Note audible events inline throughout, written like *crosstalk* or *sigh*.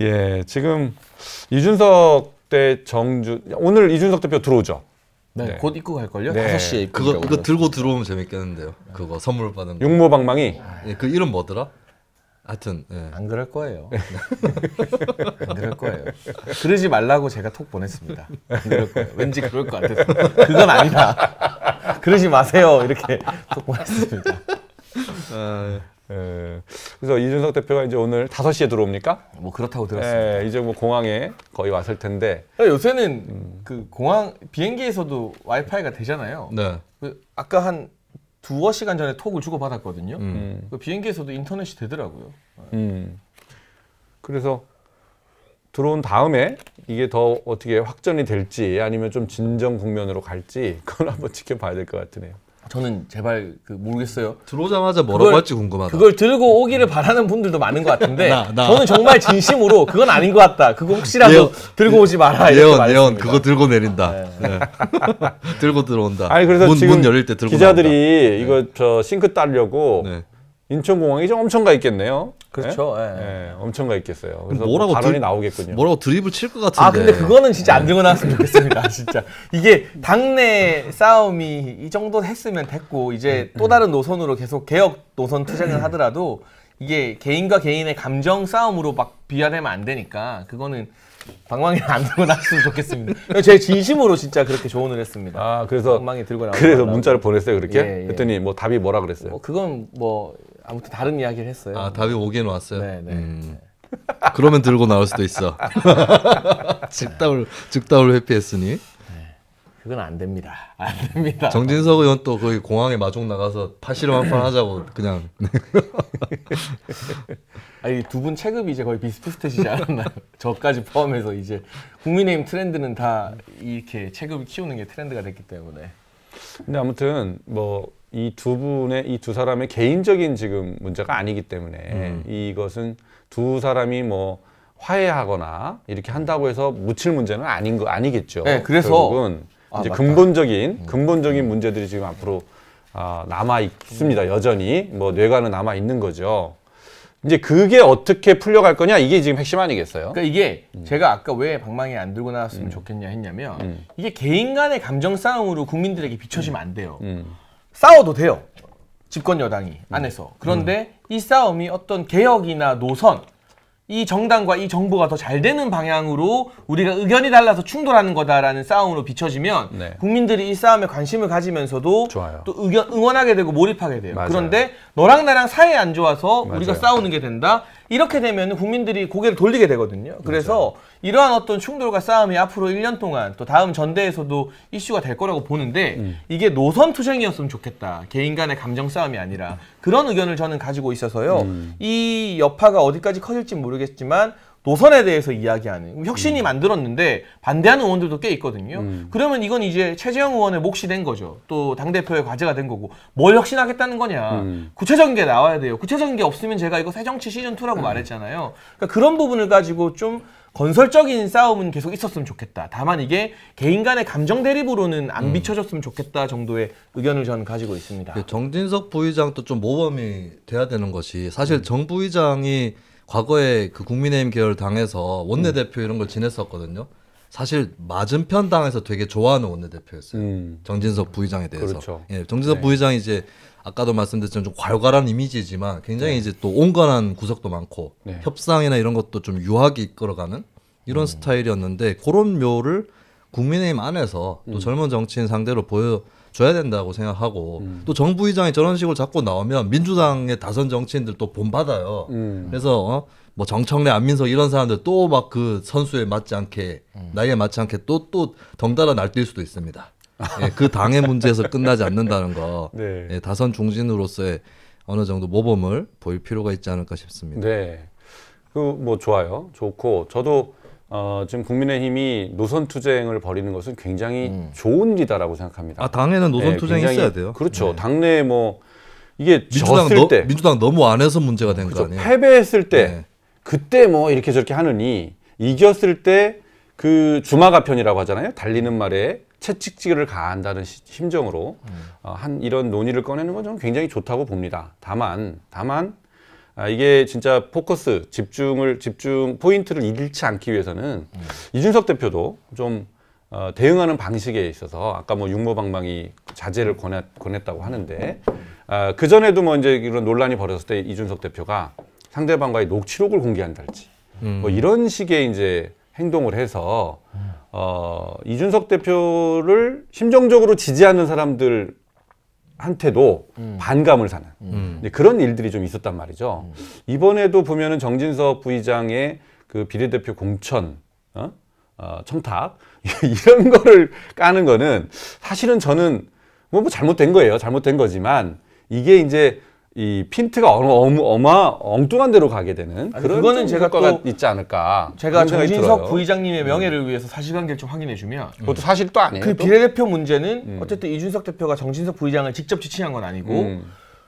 예, 지금 이준석 대 정주 오늘 이준석 대표 들어오죠. 네, 네. 곧 입고 갈 걸요. 네. 5시에 입고 그거 그거 들고 들어오면 재밌겠는데요. 그거 선물 받은 거. 육모방망이. 예, 그 이름 뭐더라? 하여튼 예. 안 그럴 거예요. *laughs* 안 그럴 거예요. 그러지 말라고 제가 톡 보냈습니다. 안 그럴 거예요. 왠지 그럴 것 같아서 그건 아니다. 그러지 마세요. 이렇게 톡 보냈습니다. 아, 예. 예. 그래서 이준석 대표가 이제 오늘 5시에 들어옵니까? 뭐 그렇다고 들었습니다. 예, 이제 뭐 공항에 거의 왔을 텐데. 요새는 음. 그 공항 비행기에서도 와이파이가 되잖아요. 네. 그 아까 한 두어 시간 전에 톡을 주고 받았거든요. 음. 그 비행기에서도 인터넷이 되더라고요. 음. 그래서 들어온 다음에 이게 더 어떻게 확전이 될지 아니면 좀 진정 국면으로 갈지 그걸 한번 *laughs* 지켜봐야 될 것 같으네요. 저는 제발 그 모르겠어요. 들어오자마자 뭐라고 그걸, 할지 궁금하다. 그걸 들고 오기를 바라는 분들도 많은 것 같은데 *laughs* 나, 나. 저는 정말 진심으로 그건 아닌 것 같다. 그거 혹시라도 예언, 들고 오지 마라. 예언 예언 그거 들고 내린다. 네. 네. *laughs* 들고 들어온다. 아니 그래서 문, 지금 문 열릴 때 들고 기자들이 나온다. 이거 네. 저 싱크 따려고 네. 인천공항이 좀 엄청 가 있겠네요. 그렇죠. 예? 예? 예. 엄청 가 있겠어요. 그래서 뭐라고 발언이 드리, 나오겠군요. 뭐라고 드립을 칠 것 같은데. 아 근데 그거는 진짜 안 네. 들고 나왔으면 좋겠습니다. *laughs* 진짜 이게 당내 싸움이 이 정도 했으면 됐고 이제 음, 또 음. 다른 노선으로 계속 개혁 노선 투쟁을 음. 하더라도 이게 개인과 개인의 감정 싸움으로 막 비화되면 안 되니까 그거는 방망이 안 들고 나왔으면 좋겠습니다. 제 진심으로 진짜 그렇게 조언을 했습니다. 아 그래서 방망이 들고 나. 그래서 문자를 보냈어요 그렇게. 예, 예. 그랬더니 뭐 답이 뭐라 그랬어요? 뭐 그건 뭐 아무튼 다른 이야기를 했어요. 아 답이 오긴 왔어요. 네네. 네. 음. 그러면 들고 나올 수도 있어. 즉다울 *laughs* 즉다울 회피했으니. 네. 그건 안 됩니다. 안 됩니다. 정진석 의원 또 거기 공항에 마중 나가서 파시름 한판 하자고 그냥. *laughs* 아니 두분 체급이 이제 거의 비슷비슷해지지 않았나요? *laughs* 저까지 포함해서 이제 국민의힘 트렌드는 다 이렇게 체급을 키우는 게 트렌드가 됐기 때문에. 근데 아무튼 뭐 이 두 분의 이 두 사람의 개인적인 지금 문제가 아니기 때문에 음. 이것은 두 사람이 뭐 화해하거나 이렇게 한다고 해서 묻힐 문제는 아닌 거 아니겠죠. 네, 그래서 결국은 아, 이제 근본적인 음. 근본적인 문제들이 지금 앞으로 아, 남아 있습니다. 여전히 뭐 뇌관은 남아 있는 거죠. 이제 그게 어떻게 풀려갈 거냐 이게 지금 핵심 아니겠어요? 그러니까 이게 음. 제가 아까 왜 방망이 안 들고 나왔으면 음. 좋겠냐 했냐면 음. 이게 개인 간의 감정 싸움으로 국민들에게 비춰지면 안 돼요. 음. 음. 싸워도 돼요. 집권 여당이 안에서. 그런데 이 싸움이 어떤 개혁이나 노선 이 정당과 이 정부가 더 잘 되는 방향으로 우리가 의견이 달라서 충돌하는 거다라는 싸움으로 비춰지면 네. 국민들이 이 싸움에 관심을 가지면서도 좋아요. 또 의견 응원하게 되고 몰입하게 돼요. 맞아요. 그런데 너랑 나랑 사이 안 좋아서 맞아요. 우리가 싸우는 게 된다. 이렇게 되면 국민들이 고개를 돌리게 되거든요. 그래서 맞아요. 이러한 어떤 충돌과 싸움이 앞으로 1년 동안 또 다음 전대에서도 이슈가 될 거라고 보는데 음. 이게 노선 투쟁이었으면 좋겠다. 개인 간의 감정 싸움이 아니라 그런 의견을 저는 가지고 있어서요. 음. 이 여파가 어디까지 커질지 모르겠지만 노선에 대해서 이야기하는 혁신이 음. 만들었는데 반대하는 의원들도 꽤 있거든요. 음. 그러면 이건 이제 최재형 의원의 몫이 된 거죠. 또 당 대표의 과제가 된 거고 뭘 혁신하겠다는 거냐. 음. 구체적인 게 나와야 돼요. 구체적인 게 없으면 제가 이거 새정치 시즌 2라고 음. 말했잖아요. 그러니까 그런 부분을 가지고 좀 건설적인 싸움은 계속 있었으면 좋겠다. 다만 이게 개인 간의 감정 대립으로는 안 음. 비춰졌으면 좋겠다 정도의 의견을 저는 가지고 있습니다. 예, 정진석 부의장도 좀 모범이 돼야 되는 것이 사실 음. 정 부의장이 과거에 그 국민의힘 계열 당에서 원내대표 음. 이런 걸 지냈었거든요. 사실 맞은편 당에서 되게 좋아하는 원내대표였어요. 음. 정진석 부의장에 대해서. 그렇죠. 예, 정진석 네. 부의장이 이제 아까도 말씀드렸지만 좀 괄괄한 이미지지만 굉장히 네. 이제 또 온건한 구석도 많고 네. 협상이나 이런 것도 좀 유하게 이끌어가는 이런 음. 스타일이었는데 그런 묘를 국민의힘 안에서 또 음. 젊은 정치인 상대로 보여 줘야 된다고 생각하고 음. 또 정부의장이 저런 식으로 자꾸 나오면 민주당의 다선 정치인들 또 본받아요. 음. 그래서 어? 뭐 정청래, 안민석 이런 사람들 또 막 그 선수에 맞지 않게 음. 나이에 맞지 않게 또또 또 덩달아 날뛸 수도 있습니다. 예, 그 당의 문제에서 끝나지 않는다는 거 *laughs* 네. 예, 다선 중진으로서의 어느 정도 모범을 보일 필요가 있지 않을까 싶습니다. 네, 그 뭐 좋아요, 좋고 저도 어, 지금 국민의힘이 노선 투쟁을 벌이는 것은 굉장히 음. 좋은 일이다라고 생각합니다. 아 당에는 예, 노선 투쟁이 있어야 돼요. 그렇죠. 네. 당내 뭐 이게 민주당 너, 때 민주당 너무 안 해서 문제가 된거 그렇죠. 아니에요? 패배했을 때 네. 그때 뭐 이렇게 저렇게 하느니 이겼을 때 그 주마가편이라고 하잖아요. 달리는 말에 채찍질을 가한다는 시, 심정으로 음. 어, 한 이런 논의를 꺼내는 건 저는 굉장히 좋다고 봅니다. 다만 다만 아, 이게 진짜 포커스, 집중을, 집중, 포인트를 잃지 않기 위해서는 음. 이준석 대표도 좀 어, 대응하는 방식에 있어서 아까 뭐 육모방망이 자제를 권했, 권했다고 하는데 아, 그전에도 뭐 이제 이런 논란이 벌어졌을 때 이준석 대표가 상대방과의 녹취록을 공개한달지 뭐 음. 뭐 이런 식의 이제 행동을 해서 음. 어, 이준석 대표를 심정적으로 지지하는 사람들한테도 음. 반감을 사는 음. 그런 일들이 좀 있었단 말이죠. 음. 이번에도 보면은 정진석 부의장의 그 비례대표 공천, 어? 어, 청탁 *laughs* 이런 거를 까는 거는 사실은 저는 뭐, 뭐 잘못된 거예요. 잘못된 거지만 이게 이제 이 핀트가 어마, 어마 엉뚱한 데로 가게 되는 아니, 그런 거는 제가 또 있지 않을까. 제가 정진석 들 부의장님의 음. 명예를 위해서 사실관계를 좀 확인해 주면 음. 그것도 사실 또 아니에요. 그 비례대표 문제는 음. 어쨌든 이준석 대표가 정진석 부의장을 직접 지칭한 건 아니고 음.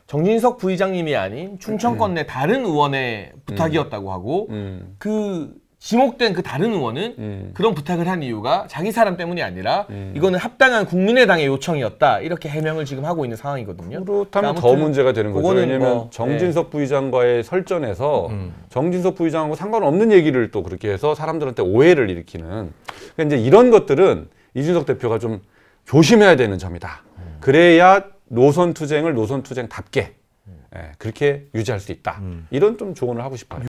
정진석 부의장님이 아닌 충청권 내 음. 다른 의원의 부탁이었다고 음. 하고 음. 그 지목된 그 다른 의원은 음. 그런 부탁을 한 이유가 자기 사람 때문이 아니라 음. 이거는 합당한 국민의당의 요청이었다 이렇게 해명을 지금 하고 있는 상황이거든요. 그렇다면 그러니까 더 문제가 되는 거죠. 왜냐하면 뭐, 네. 정진석 부의장과의 설전에서 음. 정진석 부의장하고 상관없는 얘기를 또 그렇게 해서 사람들한테 오해를 일으키는. 그러니까 이제 이런 것들은 이준석 대표가 좀 조심해야 되는 점이다. 그래야 노선 투쟁을 노선 투쟁답게 음. 예, 그렇게 유지할 수 있다. 음. 이런 좀 조언을 하고 싶어요.